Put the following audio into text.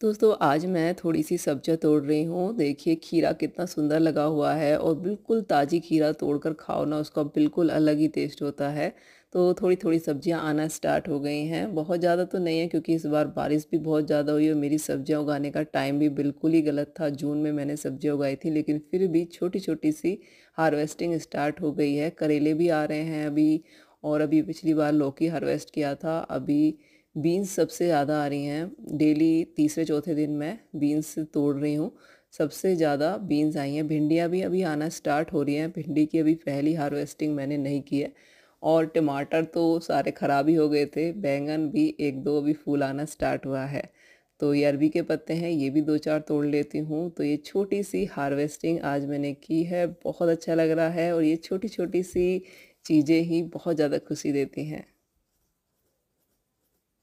दोस्तों आज मैं थोड़ी सी सब्जियाँ तोड़ रही हूँ देखिए खीरा कितना सुंदर लगा हुआ है और बिल्कुल ताज़ी खीरा तोड़कर खाओ ना उसका बिल्कुल अलग ही टेस्ट होता है तो थोड़ी थोड़ी सब्ज़ियाँ आना स्टार्ट हो गई हैं बहुत ज़्यादा तो नहीं है क्योंकि इस बार बारिश भी बहुत ज़्यादा हुई और मेरी सब्जियाँ उगाने का टाइम भी बिल्कुल ही गलत था जून में मैंने सब्ज़ियाँ उगाई थी लेकिन फिर भी छोटी छोटी सी हार्वेस्टिंग स्टार्ट हो गई है करेले भी आ रहे हैं अभी और अभी पिछली बार लौकी हार्वेस्ट किया था अभी बीन्स सबसे ज़्यादा आ रही हैं डेली तीसरे चौथे दिन मैं बीन्स तोड़ रही हूँ सबसे ज़्यादा बीन्स आई हैं भिंडियाँ भी अभी आना स्टार्ट हो रही हैं भिंडी की अभी पहली हार्वेस्टिंग मैंने नहीं की है और टमाटर तो सारे ख़राब ही हो गए थे बैंगन भी एक दो अभी फूल आना स्टार्ट हुआ है तो ये अरबी के पत्ते हैं ये भी दो चार तोड़ लेती हूँ तो ये छोटी सी हार्वेस्टिंग आज मैंने की है बहुत अच्छा लग रहा है और ये छोटी छोटी सी चीज़ें ही बहुत ज़्यादा खुशी देती हैं